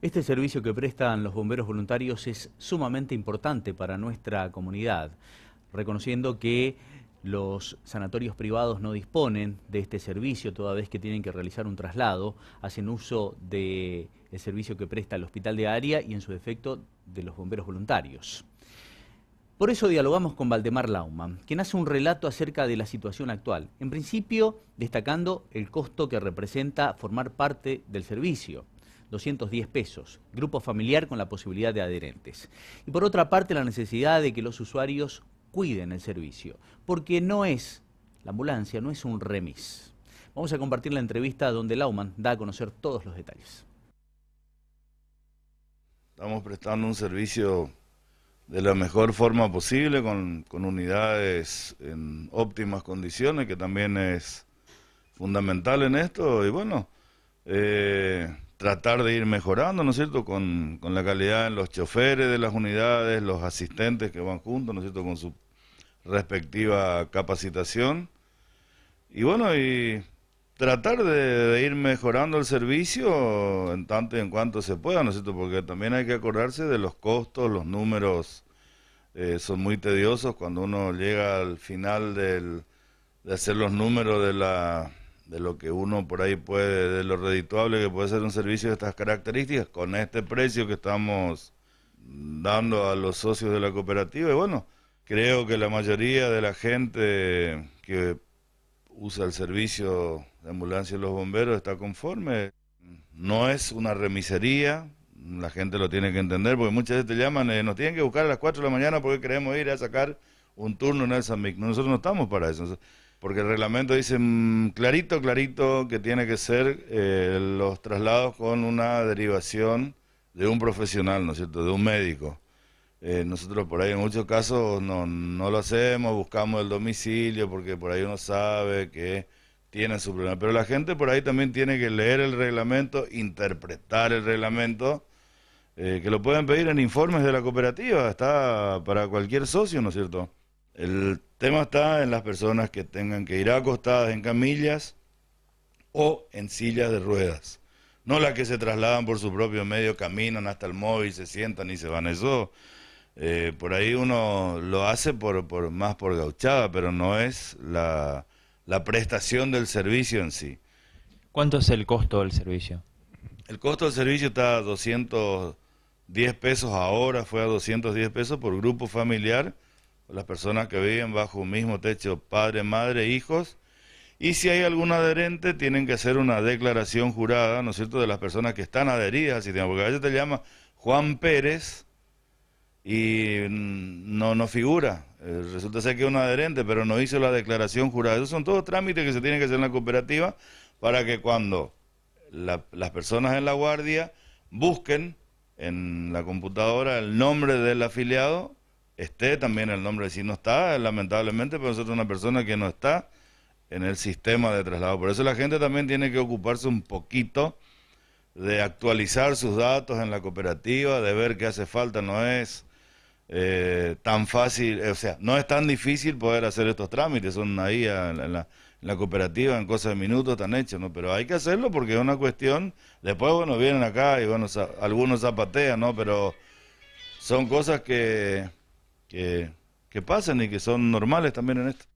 Este servicio que prestan los bomberos voluntarios es sumamente importante para nuestra comunidad, reconociendo que los sanatorios privados no disponen de este servicio toda vez que tienen que realizar un traslado, hacen uso del servicio que presta el hospital de área y en su defecto de los bomberos voluntarios. Por eso dialogamos con Valdemar Lauma, quien hace un relato acerca de la situación actual, en principio destacando el costo que representa formar parte del servicio. 210 pesos, grupo familiar con la posibilidad de adherentes. Y por otra parte, la necesidad de que los usuarios cuiden el servicio, porque no es, la ambulancia no es un remis. Vamos a compartir la entrevista donde Lauman da a conocer todos los detalles. Estamos prestando un servicio de la mejor forma posible, con, unidades en óptimas condiciones, que también es fundamental en esto. Y bueno, eh, tratar de ir mejorando, ¿no es cierto?, con, la calidad en los choferes de las unidades, los asistentes que van juntos, ¿no es cierto?, con su respectiva capacitación. Y bueno, y tratar de, ir mejorando el servicio en tanto y en cuanto se pueda, ¿no es cierto? Porque también hay que acordarse de los costos, los números eh, son muy tediosos cuando uno llega al final de hacer los números de la, de lo que uno por ahí puede, de lo redituable que puede ser un servicio de estas características, con este precio que estamos dando a los socios de la cooperativa. Y bueno, creo que la mayoría de la gente que usa el servicio de ambulancia y los bomberos está conforme. No es una remisería, la gente lo tiene que entender, porque muchas veces te llaman, eh, nos tienen que buscar a las 4 de la mañana porque queremos ir a sacar un turno en el San Nosotros no estamos para eso porque el reglamento dice mm, clarito, clarito que tiene que ser eh, los traslados con una derivación de un profesional, ¿no es cierto?, de un médico. Eh, nosotros por ahí en muchos casos no, no lo hacemos, buscamos el domicilio porque por ahí uno sabe que tiene su problema. Pero la gente por ahí también tiene que leer el reglamento, interpretar el reglamento, eh, que lo pueden pedir en informes de la cooperativa, está para cualquier socio, ¿no es cierto? El tema está en las personas que tengan que ir acostadas en camillas o en sillas de ruedas. No las que se trasladan por su propio medio, caminan hasta el móvil, se sientan y se van. Eso eh, por ahí uno lo hace por, por, más por gauchada, pero no es la, la prestación del servicio en sí. ¿Cuánto es el costo del servicio? El costo del servicio está a 210 pesos ahora, fue a 210 pesos por grupo familiar las personas que viven bajo un mismo techo, padre, madre, hijos, y si hay algún adherente, tienen que hacer una declaración jurada, ¿no es cierto?, de las personas que están adheridas al sistema, porque a veces te llama Juan Pérez y no, no figura, eh, resulta ser que es un adherente, pero no hizo la declaración jurada. Esos son todos trámites que se tienen que hacer en la cooperativa para que cuando las personas en la guardia busquen en la computadora el nombre del afiliado, esté también el nombre. Si no está, lamentablemente, pero nosotros una persona que no está en el sistema de traslado. Por eso la gente también tiene que ocuparse un poquito de actualizar sus datos en la cooperativa, de ver qué hace falta. No es eh, tan fácil, o sea, no es tan difícil poder hacer estos trámites. Son ahí en, la, la, cooperativa, en cosas de minutos, tan hechos, ¿no? Pero hay que hacerlo porque es una cuestión. Después, bueno, vienen acá y, bueno, algunos zapatean, ¿no? Pero son cosas que que, que pasan y que son normales también en esto.